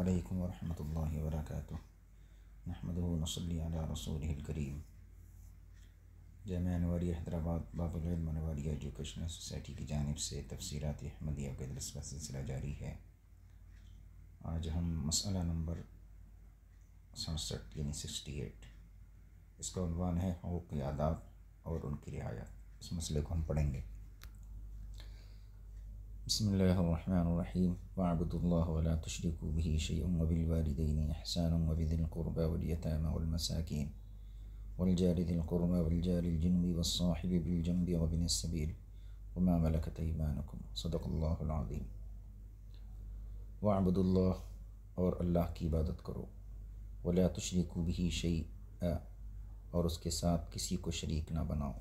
अलैक्म वरहमतुल्लाहि वबरकातुह नहमदुहु अला रसूलिहिल करीम जाम अनवारी हैदराबाद बाबुल अनवारिया एजुकेशनल सोसाइटी की जानब से तफसीरात अहमदिया के दरस का सिलसिला जारी है आज हम मसला नंबर सड़सठ यानी सिक्सटी एट इसका है हकूक़ आदाब और उनकी रिहायत इस मसले को हम पढ़ेंगे بسم الله الرحمن الرحيم واعبدوا الله ولا تشركوا به شيئا وبالوالدين إحسانا وبذي القربى واليتامى والمساكين والجار ذي القربى والجار الجنب والصاحب بالجنب وابن السبيل وما ملكت أيمانكم صدق الله العظيم واعبدوا الله اور الله کی عبادت کرو ولا تشركوا به شيئا اور اس کے ساتھ کسی کو شریک نہ بناؤ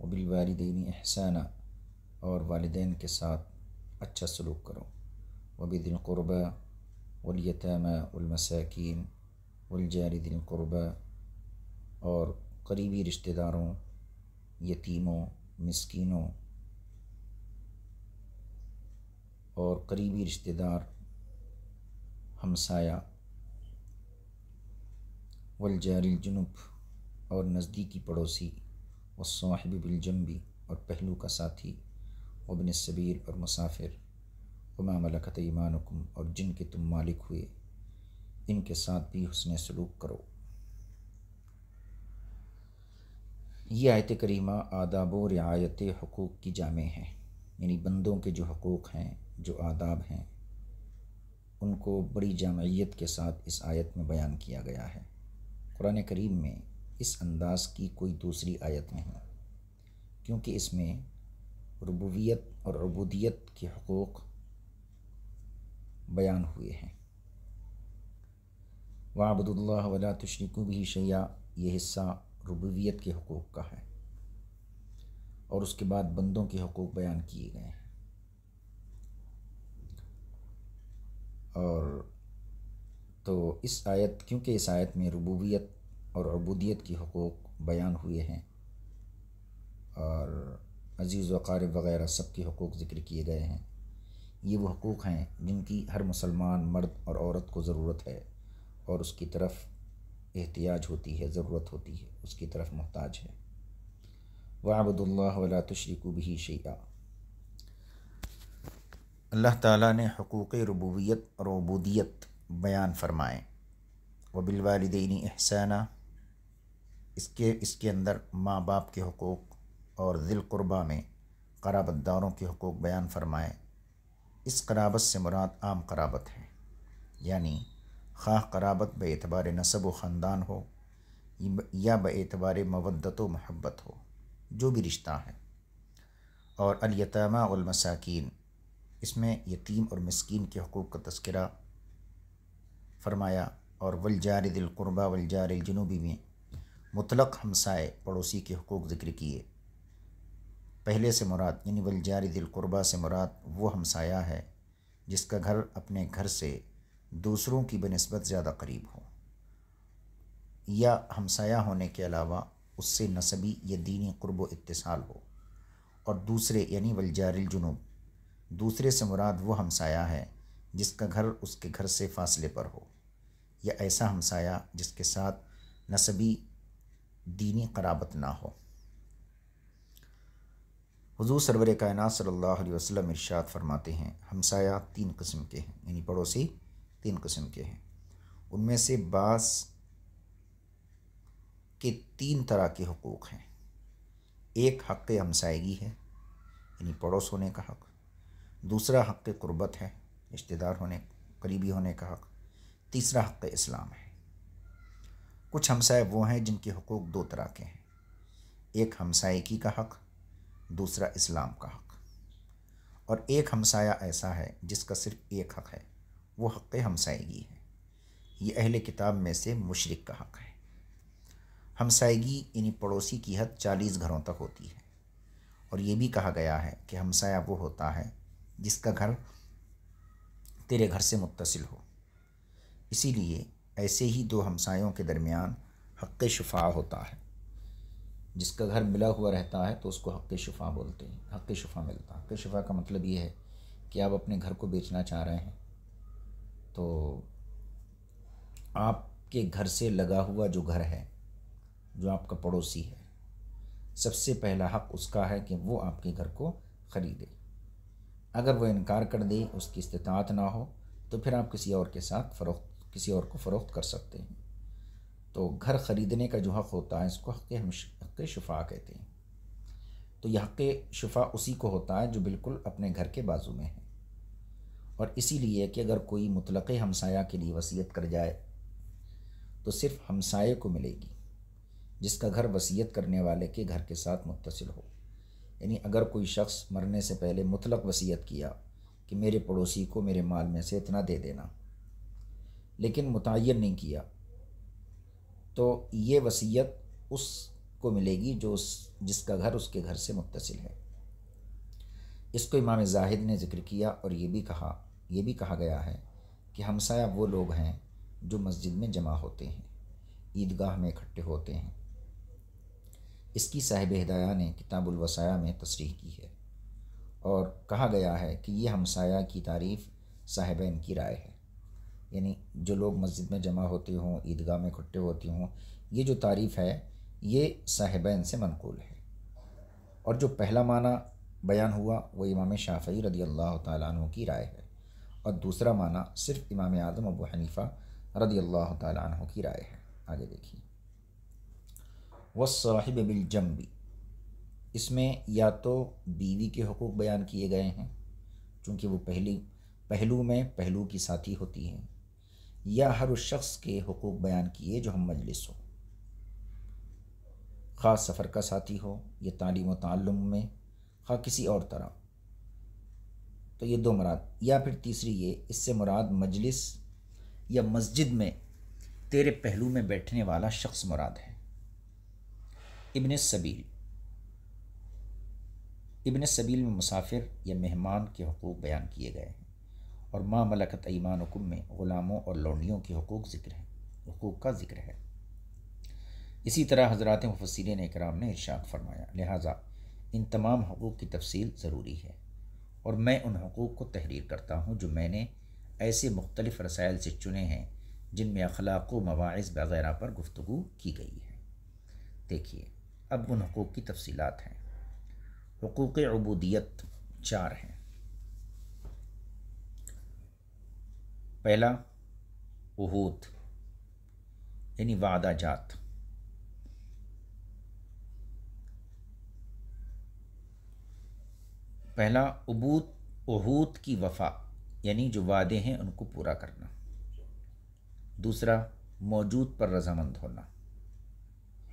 وبالوالدين احسانا और वालदेन के साथ अच्छा सलूक करो वबी दिन क़ुरबा वलयतमसकिन वलजारी और करीबी रिश्तेदारों यतीमों मस्किनों और करीबी रिश्तेदार हमसाया वलजारिल जुनुब और नज़दीकी पड़ोसी व साहिब बिलजम्बी और पहलू का साथी वबिन सबीर और मुसाफिर वमा मलकत ईमानकुम और जिनके तुम मालिक हुए इनके साथ भी हसन सलूक करो ये आयत करीमा आदाब व रियायत हकूक़ की जामे हैं यानी बंदों के जो हकूक़ हैं जो आदाब हैं उनको बड़ी जामयत के साथ इस आयत में बयान किया गया है कुरान करीम में इस अंदाज़ की कोई दूसरी आयत नहीं क्योंकि इसमें रबूबियत और अबूदियत के हकूक़ बयान हुए हैं वाबदुल्ला वला तशनिकू भी शैया ये हिस्सा रबूबियत के हकूक़ का है और उसके बाद बंदों के हकूक़ बयान किए गए हैं और तो इस आयत क्योंकि इस आयत में रबूबियत और रबूदियत के हकूक़ बयान हुए हैं और अजीज़ वक़ारब वगैरह सब के हकूक़ ज़िक्र किए गए हैं ये वो हकूक़ हैं जिनकी हर मुसलमान मर्द और औरत को ज़रूरत है और उसकी तरफ एहतियाज होती है ज़रूरत होती है उसकी तरफ मोहताज है वबदल्ला तशरी तशरक भी शैया अल्लाह ताला ने हकूक़ रबूबियत और अबूदियत बयान फ़रमाएँ वबिलवालदेनी एहसाना इसके इसके अंदर माँ बाप के हकूक़ और ज़िलक़ुरबा में कराबतदारों के हकूक़ बयान फरमाए इस कराबत से मुराद आम कराबत है यानी खा कराबत बेतबार नसब व ख़ानदान हो या बतबार मवदत व महब्बत हो जो भी रिश्ता है और अलयतमामसाकिन इसमें यतीम और मस्किन के हकूक़ का तस्करा फरमाया और वलजार दिलकुरबा वलजार जनूबी में मुतलक हमसाए पड़ोसी के हकूक़ ज़िक्र किए पहले से मुराद यानी वलजारी दिल कुर्बा से मुराद वो हमसाया है जिसका घर अपने घर से दूसरों की बनस्बत ज़्यादा करीब हो या हमसाया होने के अलावा उससे नसबी या दीनी क़ुरब इतसाल हो और दूसरे यानी वलजारिल जुनूब दूसरे से मुराद वो हमसाया है जिसका घर उसके घर से फासले पर हो या ऐसा हमसाया जिसके साथ नसबी दीनी कराबत ना हो हजूर सरवर कायन सल्ला वसलम इर्शाद फरमाते हैं हमसाया तीन कस्म के हैं यानी पड़ोसी तीन कस्म के हैं उनमें से बास के तीन तरह के हकूक़ हैं एक हक़ हमसायगी है यानी पड़ोस होने का हक़ दूसरा हक़ क़ुरबत है रिश्तेदार होने करीबी होने का हक़ तीसरा हक़ इस्लाम है कुछ हमसाए वो हैं जिनके हकूक़ दो तरह के हैं एक हमसायकी का हक़ दूसरा इस्लाम का हक और एक हमसाया ऐसा है जिसका सिर्फ एक हक है वो हक हमसायगी है ये अहल किताब में से मुशरक का हक है हमसायगी इन पड़ोसी की हद चालीस घरों तक होती है और ये भी कहा गया है कि हमसाया वो होता है जिसका घर तेरे घर से मुतसिल हो इसीलिए ऐसे ही दो हमसायों के दरमियान हक़ शफा होता है जिसका घर मिला हुआ रहता है तो उसको हक़ शफा बोलते हैं हक़ शफा मिलता है हक़ शफा का मतलब ये है कि आप अपने घर को बेचना चाह रहे हैं तो आपके घर से लगा हुआ जो घर है जो आपका पड़ोसी है सबसे पहला हक़ उसका है कि वो आपके घर को ख़रीदे अगर वो इनकार कर दे उसकी इस्तात ना हो तो फिर आप किसी और के साथ फ़रोख्त किसी और को फ़रोख्त कर सकते हैं तो घर ख़रीदने का जो हक़ होता है इसको हक़ हमेशा हक़ शफ़ा कहते हैं तो यह हक़ शफ़ा उसी को होता है जो बिल्कुल अपने घर के बाजू में है और इसीलिए कि अगर कोई मुतलक़ हमसाया के लिए वसीयत कर जाए तो सिर्फ हमसाए को मिलेगी जिसका घर वसीयत करने वाले के घर के साथ मुतसिल हो यानी अगर कोई शख्स मरने से पहले मुतलक वसीयत किया कि मेरे पड़ोसी को मेरे माल में से इतना दे देना लेकिन मुतन नहीं किया तो ये वसीयत उस को मिलेगी जो उस जिसका घर उसके घर से मुتصल है इसको इमाम जाहिद ने जिक्र किया और ये भी कहा यह भी कहा गया है कि हमसाया वो लोग हैं जो मस्जिद में जमा होते हैं ईदगाह में इकट्ठे होते हैं इसकी साहिब हदाया ने किताबुलवसाया में तशरी की है और कहा गया है कि ये हमसाया की तारीफ़ साहिबन की राय है यानी जो लोग मस्जिद में जमा होते हों ईदगाह में इकट्ठे होते हों ये जो तारीफ़ है ये साहिबैन से मनकूल है और जो पहला माना बयान हुआ वह इमाम शाफ़ी रदी अल्लाह तु की राय है और दूसरा माना सिर्फ इमाम आज़म अबू हनीफ़ा रदी अल्लाह तु की राय है आगे देखिए व साहिब जम्बी इसमें या तो बीवी के हकूक़ बयान किए गए हैं चूँकि वो पहली पहलू में पहलू की साथी होती हैं या हर उस शख्स के हकूक़ बयान किए जो हम मजलिस हों खास सफ़र का साथी हो या तालीम तल्लम में खा हाँ, किसी और तरह तो ये दो मुराद या फिर तीसरी ये इससे मुराद मजलिस या मस्जिद में तेरे पहलू में बैठने वाला शख्स मुराद है इबन सबील इबन सबील में मुसाफिर या मेहमान के हकूक़ बयान किए गए हैं और माँ मलकत ईमान हुकुम में ग़ुलामों और लौंडियों के हकूक़ जिक्र हैं हकूक़ का जिक्र है इसी तरह हज़रत मुफसरीन कराम ने इर्शाद फरमाया लिहाजा इन तमाम हकूक़ की तफसील ज़रूरी है और मैं उन हकूक़ को तहरीर करता हूँ जो मैंने ऐसे मुख्तलिफ़ रसायल से चुने हैं जिनमें अखलाक मवाज़ वगैरह पर गुफ्तु की गई है देखिए अब उन हकूक़ की तफसीत हैं हकूक़ अबूदियत चार हैं पहला वहूत यानी वादा जात पहला उबूत उहूत की वफा यानी जो वादे हैं उनको पूरा करना दूसरा मौजूद पर रजामंद होना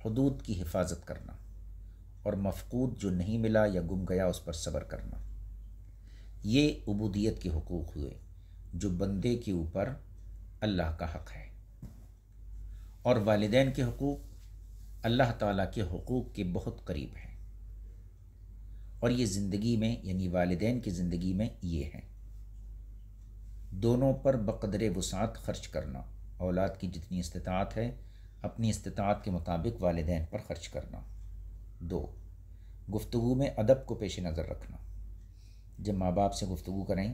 हदूद की हिफाजत करना और मफकूद जो नहीं मिला या गुम गया उस पर सब्र करना ये उबूदियत के हकूक़ हुए जो बंदे के ऊपर अल्लाह का हक़ है और वालदेन के हकूक़ अल्लाह ताला के हकूक़ के बहुत करीब हैं और ये ज़िंदगी में यानी वालदेन की ज़िंदगी में ये है दोनों पर बकदर वसात खर्च करना औलाद की जितनी इस्तात है अपनी इस्तात के मुताबिक वालदेन पर ख़र्च करना दो गुफ्तु में अदब को पेश नज़र रखना जब माँ बाप से गुफ्तु करें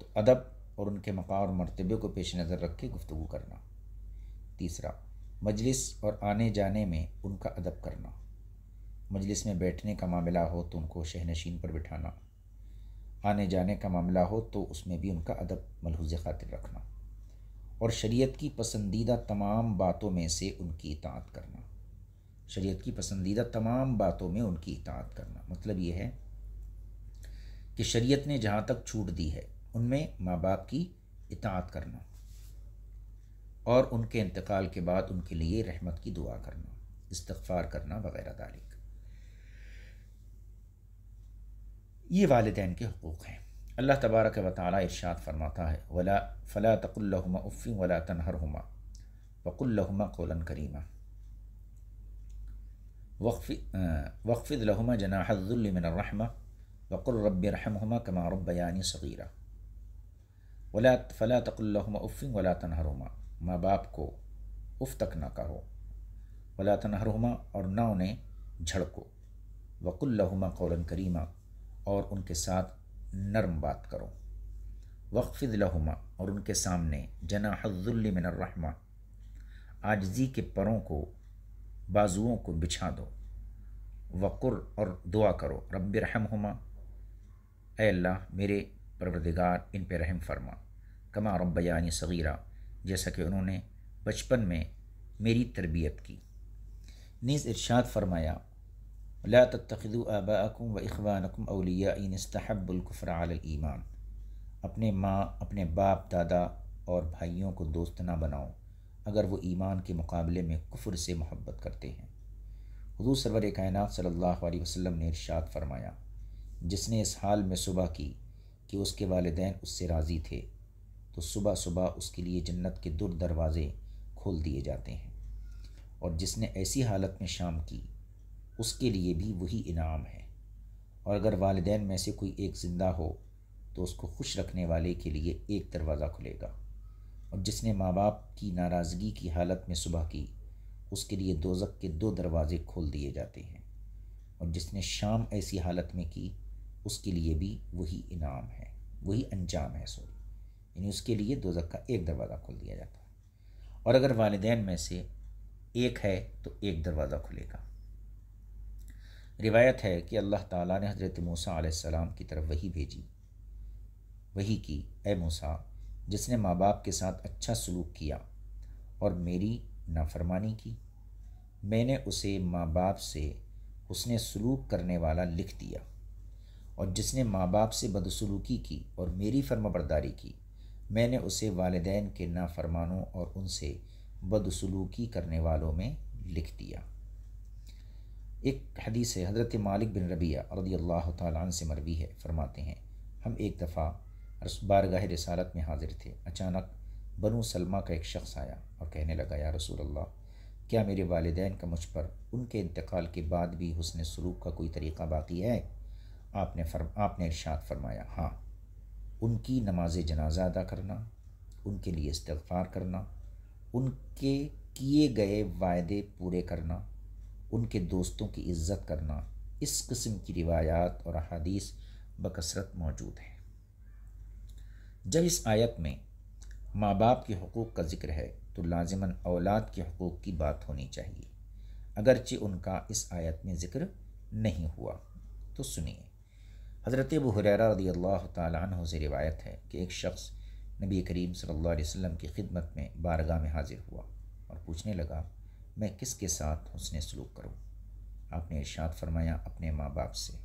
तो अदब और उनके मकाम और मरतबे को पेश नज़र रख के गुफ्तु करना तीसरा मजलिस और आने जाने में उनका अदब करना मजलिस में बैठने का मामला हो तो उनको शहनशीन पर बिठाना आने जाने का मामला हो तो उसमें भी उनका अदब मलहूज खातिर रखना और शरीयत की पसंदीदा तमाम बातों में से उनकी इतात करना शरीयत की पसंदीदा तमाम बातों में उनकी इतात करना मतलब ये है कि शरीयत ने जहाँ तक छूट दी है उनमें माँ बाप की इतात करना और उनके इंतकाल के बाद उनके लिए रहमत की दुआ करना इस्तफ़ार करना वगैरह दालिक ये वालदेन के हकूक़ हैं अल्लाह तबारक व ताली इर्शाद फरमाता है वला फ़ला तकुल्लहुमा उफ़ी वला हम वक़ुल्लुम कोलन करीमा वक़फ़ लहुमा जनाहजुलमिनरहमा वक़ुल रबरहमा कमा रबयानी सगीरा वला फ़ला तकुल्लहुमा उफ़ी वला तनहरुमा माँ बाप को उफ़ तक ना कहो वला तनहरुमा और ना उन्हें झड़को वकुल्लहुमा कोलन करीमा और उनके साथ नरम बात करो वक्फ़ लहुमा और उनके सामने जना हज़ुल्मिनर्रहमा आजजी के परों को बाजुओं को बिछा दो वक़ुर और दुआ करो रब रहम हुमा अल्लाह मेरे परवरदिगार इन पर रहम फरमा कमा रबयानी सगीरा जैसा कि उन्होंने बचपन में मेरी तरबियत की नीज़ इर्शाद फरमाया ला तत्तखु आबाकुम व इखवानकुम अलिया इन इसतहबुल्कुफ़र ईमान अपने माँ अपने बाप दादा और भाइयों को दोस्त ना बनाओ अगर वो ईमान के मुकाबले में कुफर से मोहब्बत करते हैं हजूर सरवर कायनत सल्ला अलैहि वसल्लम ने इरशाद फरमाया जिसने इस हाल में सुबह की कि उसके वालदेन उससे राज़ी थे तो सुबह सुबह उसके लिए जन्नत के दुर दरवाज़े खोल दिए जाते हैं और जिसने ऐसी हालत में शाम की उसके लिए भी वही इनाम है और अगर वालदे में से कोई एक ज़िंदा हो तो उसको खुश रखने वाले के लिए एक दरवाज़ा खुलेगा और जिसने माँ बाप की नाराज़गी की हालत में सुबह की उसके लिए दोजक के दो दरवाज़े खोल दिए जाते हैं और जिसने शाम ऐसी हालत में की उसके लिए भी वही इनाम है वही अनजाम है सॉरी यानी उसके लिए दोजक का एक दरवाज़ा खोल दिया जाता है और अगर वालदे में से एक है तो एक दरवाज़ा खुलेगा रिवायत है कि अल्लाह ताला ने हज़रत मूसा सलाम की तरफ वही भेजी वही की ए मूसा जिसने माँ बाप के साथ अच्छा सलूक किया और मेरी नाफरमानी की मैंने उसे माँ बाप से उसने सलूक करने वाला लिख दिया और जिसने माँ बाप से बदसलूकी की और मेरी फर्माबरदारी की मैंने उसे वालदेन के नाफरमानों और उनसे बदसलूकी करने वालों में लिख दिया एक हदीस है हज़रत मालिक बिन रबिया रदी अल्लाह तन से मरवी है फरमाते हैं हम एक दफ़ा बारगाह रसालत में हाजिर थे अचानक बनु सलमा का एक शख्स आया और कहने लगा या रसूल अल्लाह क्या मेरे वालदेन का मुझ पर उनके इंतकाल के बाद भी हुसन सलूक का कोई तरीक़ा बाकी है आपने फर आपने इर्शाद फरमाया हाँ उनकी नमाज जनाजा अदा करना उनके लिए इस्तफ़ार करना उनके किए गए वायदे पूरे करना उनके दोस्तों की इज्जत करना इस किस्म की रिवायात और अदीस बकसरत मौजूद हैं जब इस आयत में माँ बाप के हकूक़ का जिक्र है तो लाजमन औलाद के हकूक़ की बात होनी चाहिए अगरचे उनका इस आयत में ज़िक्र नहीं हुआ तो सुनिए हज़रत बुहरा रदी अल्लाह तह से रिवायत है कि एक शख्स नबी करीम सल्लल्लाहु अलैहि वसल्लम की खिदमत में बारगाह में हाज़िर हुआ और पूछने लगा मैं किसके साथ उसने सलूक करूँ आपने इर्शाद फरमाया अपने माँ बाप से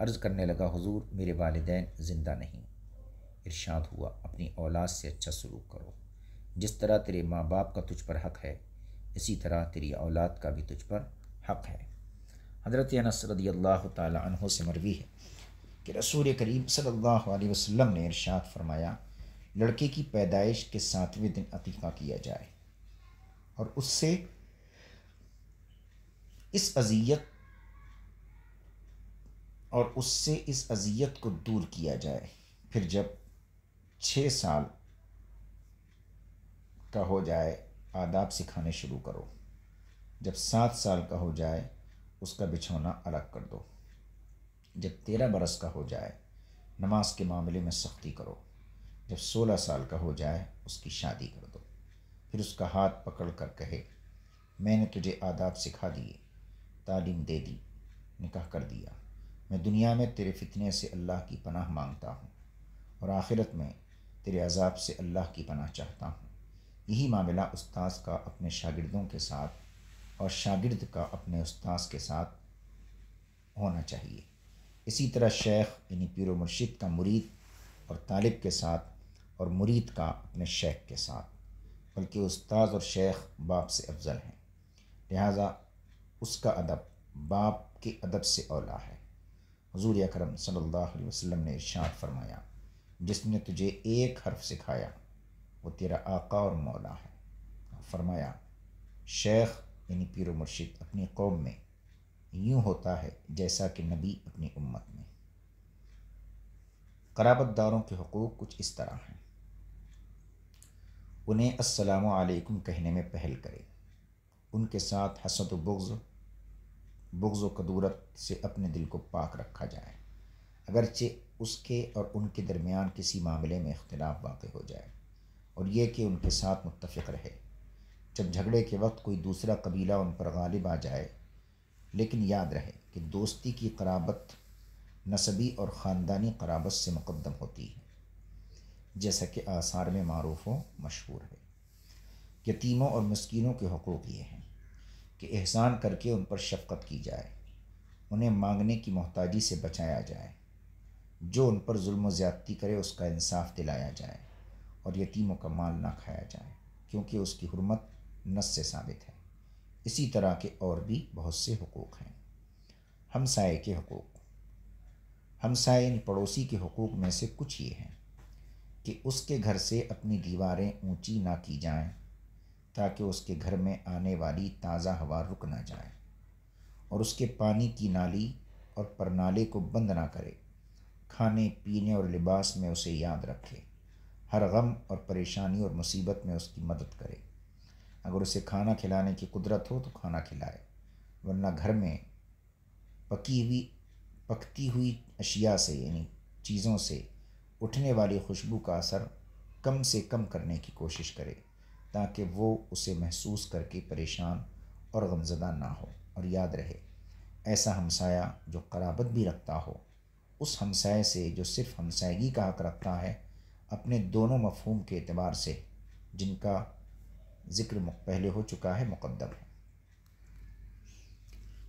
अर्ज़ करने लगा हुजूर मेरे वालदे ज़िंदा नहीं इर्शाद हुआ अपनी औलाद से अच्छा सलूक करो जिस तरह तेरे माँ बाप का तुझ पर हक़ है इसी तरह तेरी औलाद का भी तुझ पर हक़ है हज़रत सरदी अल्लाह तहों से मरवी है कि रसूल करीम सल्लल्लाहु अलैहि वसल्लम ने इरशाद फरमाया लड़के की पैदाइश के सातवें दिन अतीक़ा किया जाए और उससे इस अजियत और उससे इस अजियत को दूर किया जाए फिर जब छः साल का हो जाए आदाब सिखाने शुरू करो जब सात साल का हो जाए उसका बिछौना अलग कर दो जब तेरह बरस का हो जाए नमाज के मामले में सख्ती करो जब सोलह साल का हो जाए उसकी शादी कर दो फिर उसका हाथ पकड़ कर कहे मैंने तुझे आदाब सिखा दिए तालीम दे दी निकाह कर दिया मैं दुनिया में तेरे फितने से अल्लाह की पनाह मांगता हूँ और आखिरत में तेरे अजाब से अल्लाह की पनाह चाहता हूँ यही मामला उस्ताद का अपने शागिर्दों के साथ और शागिर्द का अपने उस्ताद के साथ होना चाहिए इसी तरह शेख यानी पिर मुर्शिद का मुरीद और तालिब के साथ और मुरीद का अपने शेख के साथ बल्कि उस्ताद और शेख बाप से अफजल हैं लिहाजा उसका अदब बाप के अदब से औला है हजूर अक्रम सल्लाम वसल्लम ने इरशाद फरमाया जिसने तुझे एक हर्फ सिखाया वो तेरा आका और मौला है फरमाया शेख यानी पीर मुर्शिद अपनी कौम में यूँ होता है जैसा कि नबी अपनी उम्मत में कराबतदारों के हकूक़ कुछ इस तरह हैं उन्हें अस्सलाम वालेकुम कहने में पहल करें उनके साथ हसद बुग्ज़ बुग्ज़ कदूरत से अपने दिल को पाक रखा जाए अगरचे उसके और उनके दरमियान किसी मामले में अख्तिलाफ वाक़ हो जाए और यह कि उनके साथ मुतफ़ रहे जब झगड़े के वक्त कोई दूसरा कबीला उन पर गालिब आ जाए लेकिन याद रहे कि दोस्ती की कराबत नसबी और ख़ानदानी कराबत से मुकदम होती है जैसा कि आसार में मरूफों मशहूर है यतीमों और मस्किनों के हकूक़ ये हैं कि एहसान करके उन पर शफकत की जाए उन्हें मांगने की मोहताजी से बचाया जाए जो उन पर जुल्म ज़्यादती करे उसका इंसाफ दिलाया जाए और यतीमों का माल ना खाया जाए क्योंकि उसकी हरमत नस से साबित है इसी तरह के और भी बहुत से हकूक़ हैं हमसाए के हकूक़ हमसाए यानी पड़ोसी के हकूक़ में से कुछ ये हैं कि उसके घर से अपनी दीवारें ऊंची ना की जाएं ताकि उसके घर में आने वाली ताज़ा हवा रुक ना जाए और उसके पानी की नाली और परनाले को बंद ना करे खाने पीने और लिबास में उसे याद रखे हर गम और परेशानी और मुसीबत में उसकी मदद करे अगर उसे खाना खिलाने की कुदरत हो तो खाना खिलाए वरना घर में पकी हुई पकती हुई अशिया से यानी चीज़ों से उठने वाली खुशबू का असर कम से कम करने की कोशिश करें ताकि वो उसे महसूस करके परेशान और गमजदा ना हो और याद रहे ऐसा हमसाया जो कराबत भी रखता हो उस हमसाए से जो सिर्फ हमसायगी का हक रखता है अपने दोनों मफहूम के अतबार से जिनका ज़िक्र पहले हो चुका है मुकदम है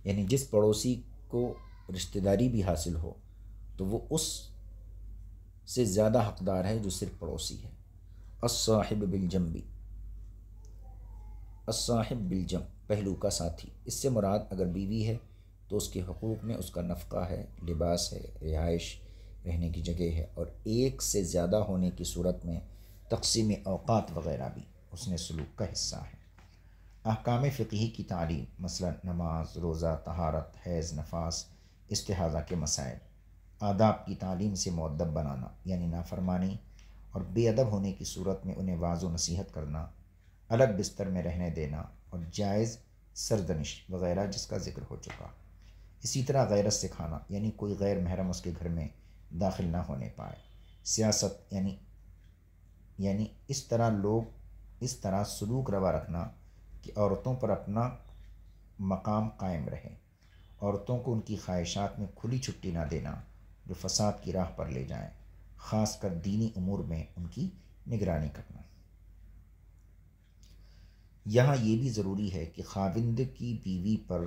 यानी जिस पड़ोसी को रिश्तेदारी भी हासिल हो तो वो उस से ज़्यादा हकदार है जो सिर्फ पड़ोसी है असाहिब जम्बी असाहिब बिलजम पहलू का साथी इससे मुराद अगर बीवी है तो उसके हकूक़ में उसका नफका है लिबास है रिहाइश रहने की जगह है और एक से ज़्यादा होने की सूरत में तकसीम अवकात वगैरह भी उसने सलूक का हिस्सा है अहकाम फ़िकी की तालीम मसला नमाज रोज़ा तहारत हैज़ नफास इसतहाज़ा के मसाइल आदाब की तालीम से मदब बनाना यानी नाफरमानी और बेअदब होने की सूरत में उन्हें वाज नसीहत करना अलग बिस्तर में रहने देना और जायज़ सरदनिश वगैरह जिसका जिक्र हो चुका इसी तरह गैरत से खाना यानी कोई गैर महरम उसके घर में दाखिल ना होने पाए सियासत यानी यानी इस तरह लोग इस तरह सलूक रवा रखना कि औरतों पर अपना मकाम कायम रहे औरतों को उनकी ख्वाहिशात में खुली छुट्टी ना देना जो फसाद की राह पर ले जाएँ ख़ास कर दीनी अमूर में उनकी निगरानी करना यहाँ ये भी ज़रूरी है कि खाविंद की बीवी पर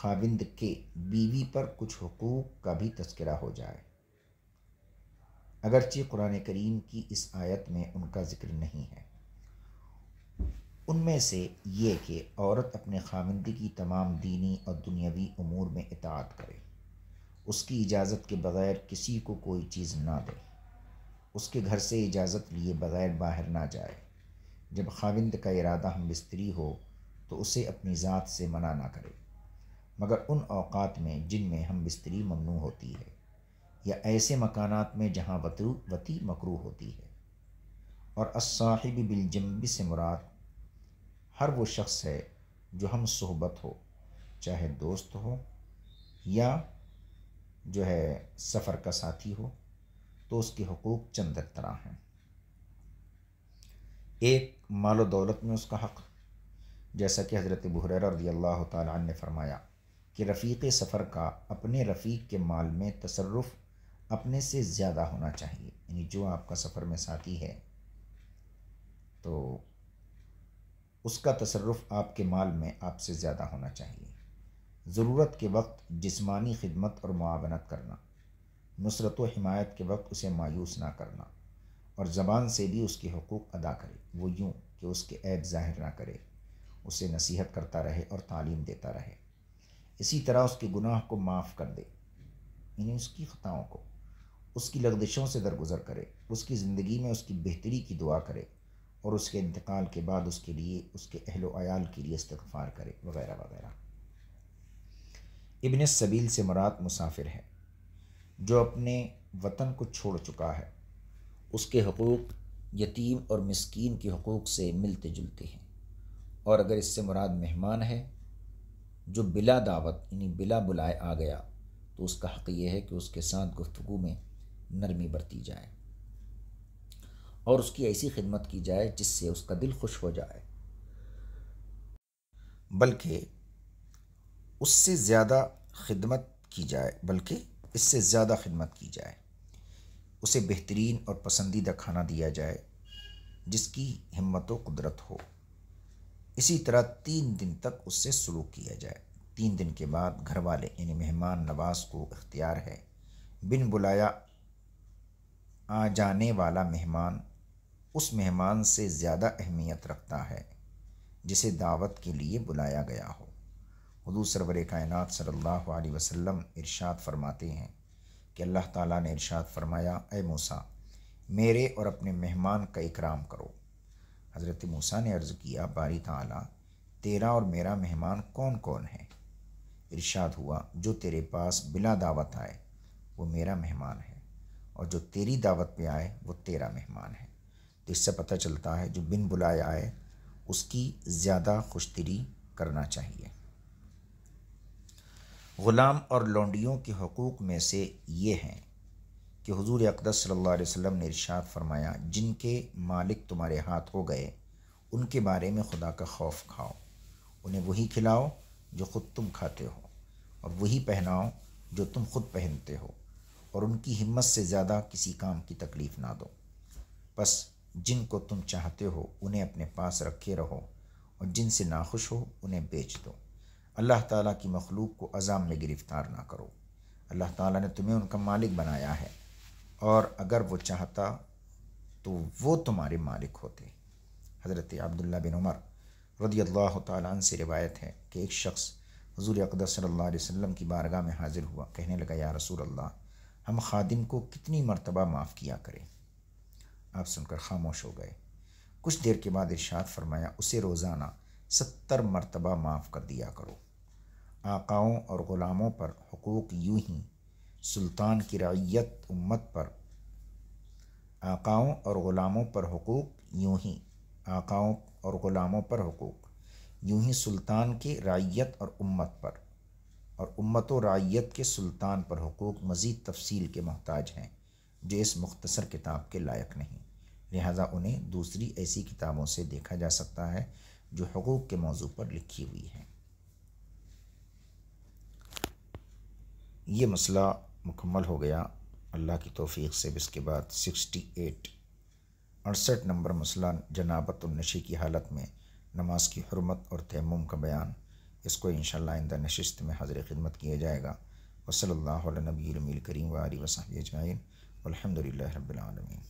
खाविंद के बीवी पर कुछ हकूक़ का भी तस्करा हो जाए अगरचे कुरान करीम की इस आयत में उनका ज़िक्र नहीं है उनमें से ये कि औरत अपने खाविंद की तमाम दीनी और दुनियावी अमूर में इतात करे उसकी इजाज़त के बग़ैर किसी को कोई चीज़ ना दे उसके घर से इजाज़त लिए बग़ैर बाहर ना जाए जब खाविंद का इरादा हम बिस्तरी हो तो उसे अपनी ज़ात से मना ना करें मगर उन अवकात में जिनमें हम बिस्तरी ममनू होती है या ऐसे मकानात में जहाँ वतरू वती मकरू होती है और असाहिब बिलजम्बी से मुराद हर वो शख्स है जो हम सोहबत हो चाहे दोस्त हो या जो है सफ़र का साथी हो तो उसके हकूक़ चंद तरह हैं एक माल व दौलत में उसका हक़ जैसा कि हज़रत बुहर रदी अल्लाह तन ने फरमाया कि रफ़ी सफ़र का अपने रफ़ीक के माल में तसरफ़ अपने से ज़्यादा होना चाहिए यानी जो आपका सफ़र में साथी है तो उसका तसरफ़ आपके माल में आपसे ज़्यादा होना चाहिए ज़रूरत के वक्त जिस्मानी खिदमत और मुआवनत करना नुसरत व हिमायत के वक्त उसे मायूस ना करना और ज़बान से भी उसके हकूक़ अदा करे वो यूँ कि उसके ऐब ज़ाहिर ना करे उसे नसीहत करता रहे और तालीम देता रहे इसी तरह उसके गुनाह को माफ़ कर दे यानी उसकी ख़ताओं को उसकी लगदिशों से दरगुजर करे उसकी ज़िंदगी में उसकी बेहतरी की दुआ करे और उसके इंतकाल के बाद उसके लिए उसके अहलो आयाल के लिए इस्तफ़ार करे वगैरह वगैरह इबन सबील से मरात मुसाफिर है जो अपने वतन को छोड़ चुका है उसके हकूक़ यतीम और मस्किन के हकूक़ से मिलते जुलते हैं और अगर इससे मुराद मेहमान है जो बिला दावत यानी बिला बुलाए आ गया तो उसका हक़ ये है कि उसके साथ गुफ्तु में नरमी बरती जाए और उसकी ऐसी खिदमत की जाए जिससे उसका दिल खुश हो जाए बल्कि उससे ज़्यादा खिदमत की जाए बल्कि इससे ज़्यादा खिदमत की जाए उसे बेहतरीन और पसंदीदा खाना दिया जाए जिसकी हिम्मत व कुदरत हो इसी तरह तीन दिन तक उससे सलूक किया जाए तीन दिन के बाद घर वाले यानी मेहमान नवाज को अख्तियार है बिन बुलाया आ जाने वाला मेहमान उस मेहमान से ज़्यादा अहमियत रखता है जिसे दावत के लिए बुलाया गया हो हजूर सरवर कायनत सल्लल्लाहु अलैहि वसल्लम इरशाद फरमाते हैं कि अल्लाह ताला ने इरशाद फरमाया ए मूसा मेरे और अपने मेहमान का इकराम करो हज़रत मूसा ने अर्ज़ किया बारी ताला तेरा और मेरा मेहमान कौन कौन है इरशाद हुआ जो तेरे पास बिला दावत आए वो मेरा मेहमान है और जो तेरी दावत पे आए वो तेरा मेहमान है तो इससे पता चलता है जो बिन बुलाए आए उसकी ज़्यादा खुशतरी करना चाहिए ग़ुलाम और लौंडियों के हकूक़ में से ये हैं कि हुजूर अकदस सल्लल्लाहु अलैहि वसल्लम ने इरशाद फरमाया जिनके मालिक तुम्हारे हाथ हो गए उनके बारे में खुदा का खौफ खाओ उन्हें वही खिलाओ जो ख़ुद तुम खाते हो और वही पहनाओ जो तुम खुद पहनते हो और उनकी हिम्मत से ज़्यादा किसी काम की तकलीफ़ ना दो बस जिनको तुम चाहते हो उन्हें अपने पास रखे रहो और जिनसे नाखुश हो उन्हें बेच दो अल्लाह ताला की मखलूक को अज़ाम में गिरफ़्तार ना करो अल्लाह ताला ने तुम्हें उनका मालिक बनाया है और अगर वो चाहता तो वो तुम्हारे मालिक होते हज़रत अब्दुल्ला बिन उमर रदी अल्लाह तन से रिवायत है कि एक शख्स हजूर अकदर सल्ला वसम की बारगाह में हाजिर हुआ कहने लगा या रसूल अल्लाह हम खादिम को कितनी मरतबा माफ़ किया करें आप सुनकर खामोश हो गए कुछ देर के बाद इर्शाद फरमाया उसे रोज़ाना सत्तर मरतबा माफ़ कर दिया करो आकाओं और ग़ुलामों पर हकूक़ यूँ ही सुल्तान की रायत उम्मत पर आकाओं और ग़ुलामों पर हकूक़ यूँ ही आकाओं और ग़ुलामों पर हकूक़ यूँ ही सुल्तान के रायत और उम्मत पर और उम्मत व रायत के सुल्तान पर हकूक़ मज़ीद तफसील के मोहताज हैं जो इस मुख्तसर किताब के लायक नहीं लिहाजा उन्हें दूसरी ऐसी किताबों से देखा जा सकता है जो हकूक़ के मौजू पर लिखी हुई है ये मसला मुकम्मल हो गया अल्लाह की तोफ़ी से इसके बाद सिक्सटी एट अड़सठ नंबर मसला जनाबत नशे की हालत में नमाज की हरमत और तयम का बयान इसको इन आइंदा नशस्त में हाजिर खिदमत किया जाएगा वसल नबी करीम वारी वसाब अजमाइन